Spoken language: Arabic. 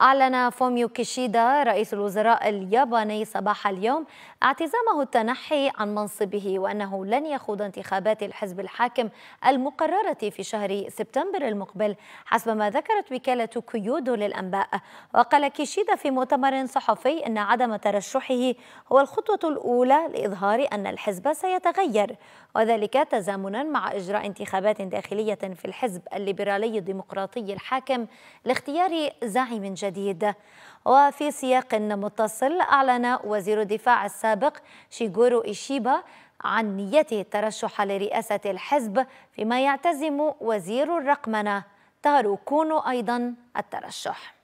أعلن فوميو كيشيدا رئيس الوزراء الياباني صباح اليوم اعتزامه التنحي عن منصبه وأنه لن يخوض انتخابات الحزب الحاكم المقررة في شهر سبتمبر المقبل حسب ما ذكرت وكالة كيودو للأنباء وقال كيشيدا في مؤتمر صحفي أن عدم ترشحه هو الخطوة الأولى لإظهار أن الحزب سيتغير وذلك تزامنا مع إجراء انتخابات داخلية في الحزب الليبرالي الديمقراطي الحاكم لاختيار زعيم جديد الجديد وفي سياق متصل أعلن وزير الدفاع السابق شيغورو إيشيبا عن نيته الترشح لرئاسة الحزب فيما يعتزم وزير الرقمنة تارو كونو أيضا الترشح